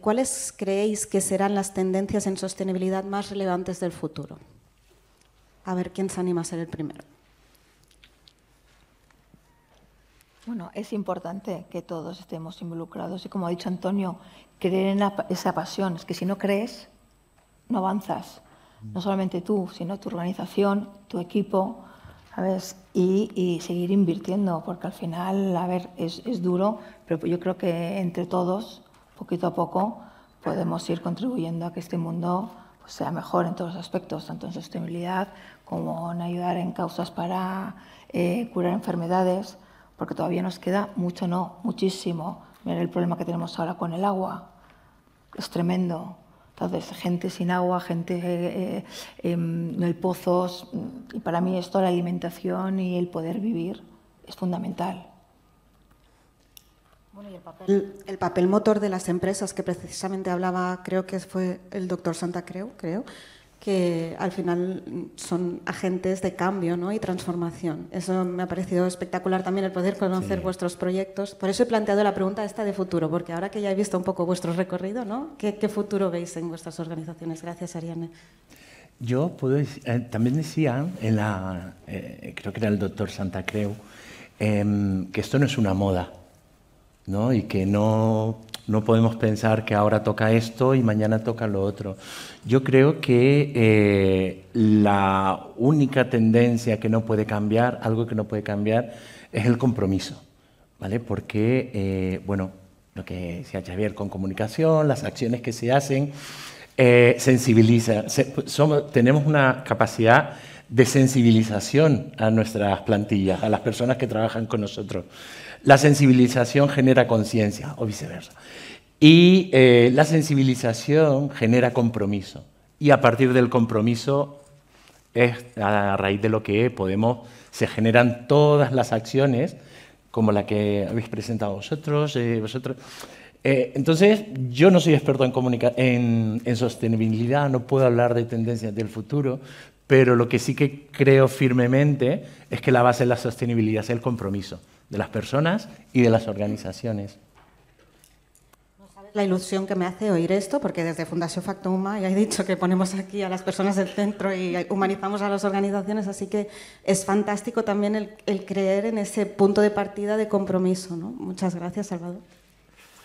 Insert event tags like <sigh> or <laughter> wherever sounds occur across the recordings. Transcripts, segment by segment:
¿Cuáles creéis que serán las tendencias en sostenibilidad más relevantes del futuro? A ver quién se anima a ser el primero. Bueno, es importante que todos estemos involucrados y como ha dicho Antonio, creer en esa pasión. Es que si no crees, no avanzas. No solamente tú, sino tu organización, tu equipo, ¿sabes? Y, y seguir invirtiendo, porque al final, a ver, es duro, pero yo creo que entre todos poquito a poco podemos ir contribuyendo a que este mundo pues, sea mejor en todos los aspectos, tanto en sostenibilidad como en ayudar en causas para eh, curar enfermedades, porque todavía nos queda mucho, no, muchísimo. Mira el problema que tenemos ahora con el agua, es tremendo. Entonces, gente sin agua, gente eh, eh, em, en el pozos, y para mí esto, la alimentación y el poder vivir es fundamental el papel. motor de las empresas, que precisamente hablaba, creo que fue el doctor Santa Creu, creo, que al final son agentes de cambio y transformación. Eso me ha parecido espectacular también el poder conocer vuestros proyectos. Por eso he planteado la pregunta esta de futuro, porque ahora que ya he visto un poco vuestro recorrido, ¿no? ¿Qué, futuro veis en vuestras organizaciones? Gracias, Ariane. Yo puedo, eh, también decía, en la, eh, creo que era el doctor Santa Creu, em, que esto no es una moda. Y que no, podemos pensar que ahora toca esto y mañana toca lo otro. Yo creo que eh, la única tendencia que no puede cambiar, algo que no puede cambiar, es el compromiso, ¿vale? Porque, eh, bueno, lo que decía Javier con comunicación, las acciones que se hacen, sensibilizan, eh, sensibiliza. somos, tenemos una capacidad de sensibilización a nuestras plantillas, a las personas que trabajan con nosotros. La sensibilización genera conciencia o viceversa. Y eh, la sensibilización genera compromiso. Y a partir del compromiso es a raíz de lo que podemos, se generan todas las acciones como la que habéis presentado vosotros. Eh, vosotros. Eh, entonces, yo no soy experto en, en, en sostenibilidad, no puedo hablar de tendencias del futuro, pero lo que sí que creo firmemente es que la base de la sostenibilidad es el compromiso de las personas y de las organizaciones. la ilusión que me hace oír esto, porque desde Fundación Huma ya he dicho que ponemos aquí a las personas del centro y humanizamos a las organizaciones, así que es fantástico también el, creer en ese punto de partida de compromiso. ¿no? Muchas gracias, Salvador.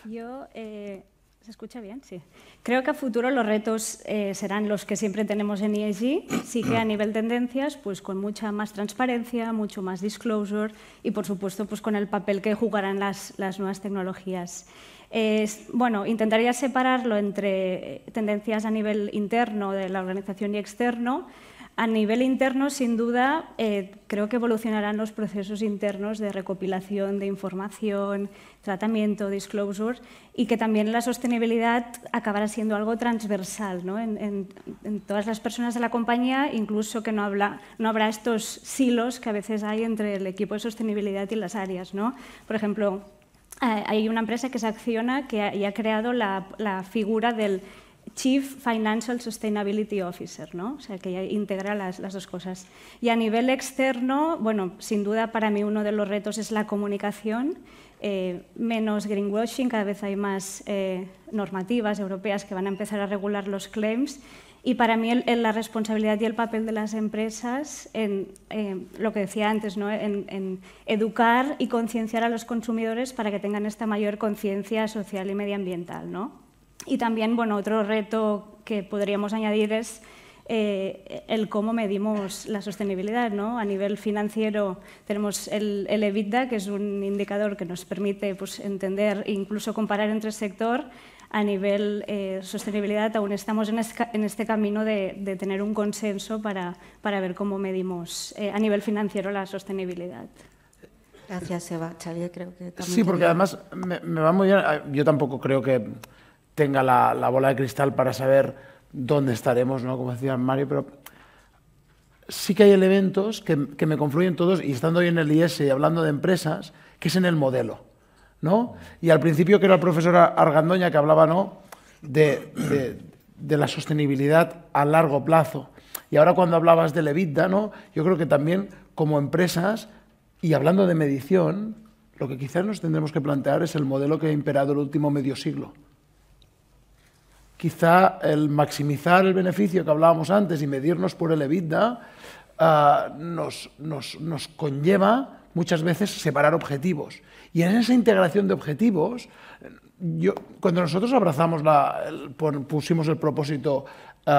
Yo. Eh, ¿Se escucha bien? Sí. Creo que a futuro los retos eh, serán los que siempre tenemos en ESG, sí que a <clears throat> nivel tendencias, pues con mucha más transparencia, mucho más disclosure y, por supuesto, pues con el papel que jugarán las, las nuevas tecnologías bueno, intentaría separarlo entre eh, tendencias a nivel interno de la organización y externo. A nivel interno, sin duda, eh, creo que evolucionarán los procesos internos de recopilación de información, tratamiento, disclosure, y que también la sostenibilidad acabará siendo algo transversal en, todas las personas de la compañía, incluso que no, habla, no habrá estos silos que a veces hay entre el equipo de sostenibilidad y las áreas. Por ejemplo, Ah, hay una empresa que se Acciona que ha, y ha creado la, figura del Chief Financial Sustainability Officer, ¿no? o sea, que ya integra las, dos cosas. Y a nivel externo, bueno, sin duda para mí uno de los retos es la comunicación, eh, menos greenwashing, cada vez hay más eh, normativas europeas que van a empezar a regular los claims y para mí la responsabilidad y el papel de las empresas en eh, lo que decía antes, ¿no? en, educar y concienciar a los consumidores para que tengan esta mayor conciencia social y medioambiental. Y también bueno, otro reto que podríamos añadir es eh, el cómo medimos la sostenibilidad. A nivel financiero tenemos el, el, EBITDA, que es un indicador que nos permite pues, entender e incluso comparar entre sectores sector, a nivel eh, sostenibilidad aún estamos en, este camino de, tener un consenso para, para ver cómo medimos eh, a nivel financiero la sostenibilidad. Gracias, Eva. Xavier, creo que también. Sí, porque además me, va muy bien. Ah, yo tampoco creo que tenga la, bola de cristal para saber dónde estaremos, ¿no? como decía Mario, pero sí que hay elementos que, que me confluyen todos y estando hoy en el IES y hablando de empresas, que es en el modelo. Y al principio que era el profesor Argandoña que hablaba, De, la sostenibilidad a largo plazo. Y ahora cuando hablabas del EBITDA, ¿no? Yo creo que también como empresas y hablando de medición, lo que quizás nos tendremos que plantear es el modelo que ha imperado el último medio siglo. Quizá el maximizar el beneficio que hablábamos antes y medirnos por el EBITDA ah, nos conlleva muchas veces separar objetivos. Y en esa integración de objetivos, yo, cuando nosotros abrazamos, la, pusimos el propósito, eh,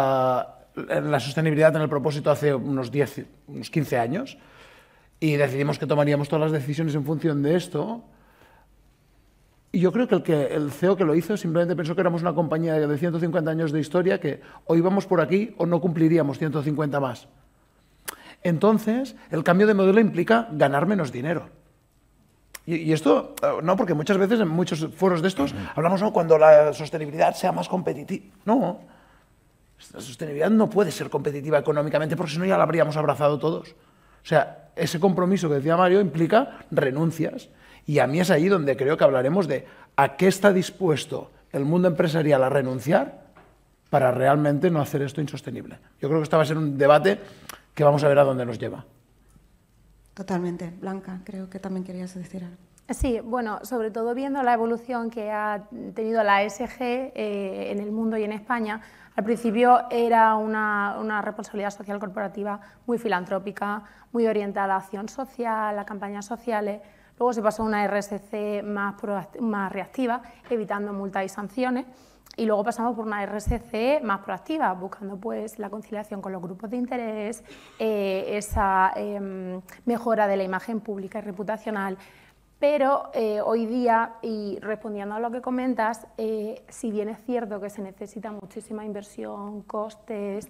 la sostenibilidad en el propósito hace unos, 10, unos 15 años, y decidimos que tomaríamos todas las decisiones en función de esto, yo creo que el, que el CEO que lo hizo simplemente pensó que éramos una compañía de 150 años de historia, que o íbamos por aquí o no cumpliríamos 150 más entonces el cambio de modelo implica ganar menos dinero. Y, esto, eh, no, porque muchas veces en muchos foros de estos hablamos, Cuando la sostenibilidad sea más competitiva. No, la sostenibilidad no puede ser competitiva económicamente porque si no ya la habríamos abrazado todos. O sea, ese compromiso que decía Mario implica renuncias. Y a mí es ahí donde creo que hablaremos de a qué está dispuesto el mundo empresarial a renunciar para realmente no hacer esto insostenible. Yo creo que esto va a ser un debate que vamos a ver a dónde nos lleva. Totalmente. Blanca, creo que también querías decir algo. Sí, bueno, sobre todo viendo la evolución que ha tenido la e sg eh, en el mundo y en España, al principio era una, responsabilidad social corporativa muy filantrópica, muy orientada a acción social, a campañas sociales. Luego se pasó a una e RSC más, más reactiva, evitando multas y sanciones. Y luego pasamos por una RSC más proactiva, buscando pues, la conciliación con los grupos de interés, eh, esa em, mejora de la imagen pública y reputacional. Pero eh, hoy día, y respondiendo a lo que comentas, eh, si bien es cierto que se necesita muchísima inversión, costes,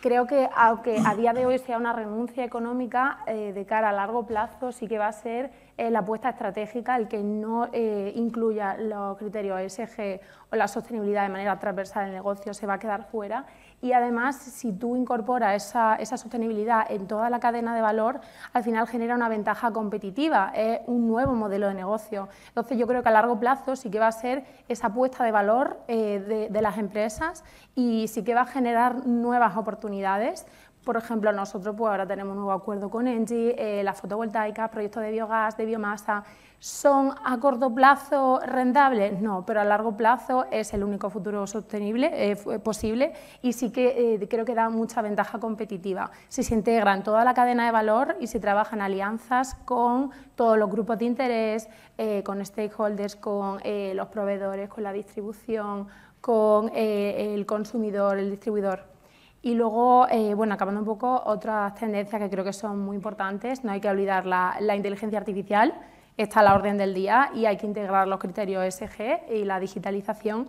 creo que aunque a día de hoy sea una renuncia económica, de cara a largo plazo sí que va a ser eh, la apuesta estratégica, el que no eh, incluya los criterios ESG o la sostenibilidad de manera transversal del negocio se va a quedar fuera. Y además, si tú incorporas esa, sostenibilidad en toda la cadena de valor, al final genera una ventaja competitiva, es un nuevo modelo de negocio. Entonces, yo creo que a largo plazo sí que va a ser esa apuesta de valor eh, de, de las empresas y sí que va a generar nuevas oportunidades por ejemplo, nosotros pues, ahora tenemos un nuevo acuerdo con Engie, eh, las fotovoltaicas, proyectos de biogás, de biomasa, ¿son a corto plazo rentables? No, pero a largo plazo es el único futuro sostenible eh, eh posible y sí que eh, creo que da mucha ventaja competitiva. Si se en toda la cadena de valor y se trabajan alianzas con todos los grupos de interés, con stakeholders, con los proveedores, con la distribución, con el consumidor, el distribuidor. Y luego, eh, bueno, acabando un poco, otras tendencias que creo que son muy importantes, no hay que olvidar la, inteligencia artificial, está a la orden del día y hay que integrar los criterios ESG y la digitalización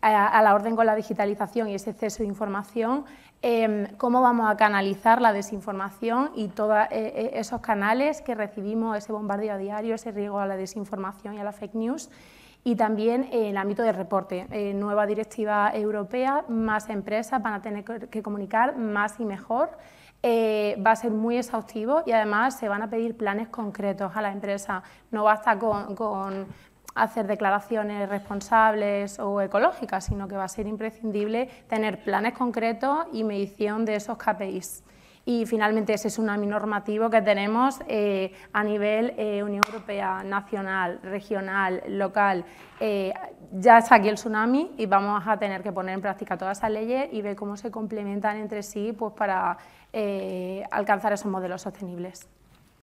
eh, a la orden con la digitalización y ese exceso de información, em, cómo vamos a canalizar la desinformación y todos e, e, esos canales que recibimos, ese bombardeo a diario, ese riego a la desinformación y a la fake news y también el ámbito de reporte. Eh, nueva directiva europea, más empresas van a tener que comunicar más y mejor. Eh, va a ser muy exhaustivo y además se van a pedir planes concretos a la empresa. No basta con, con hacer declaraciones responsables o ecológicas, sino que va a ser imprescindible tener planes concretos y medición de esos KPIs y finalmente ese tsunami normativo que tenemos eh, a nivel eh, Unión Europea, nacional, regional, local. Eh, ya está aquí el tsunami y vamos a tener que poner en práctica todas esas leyes y ver cómo se complementan entre sí pues, para alcanzar esos modelos sostenibles.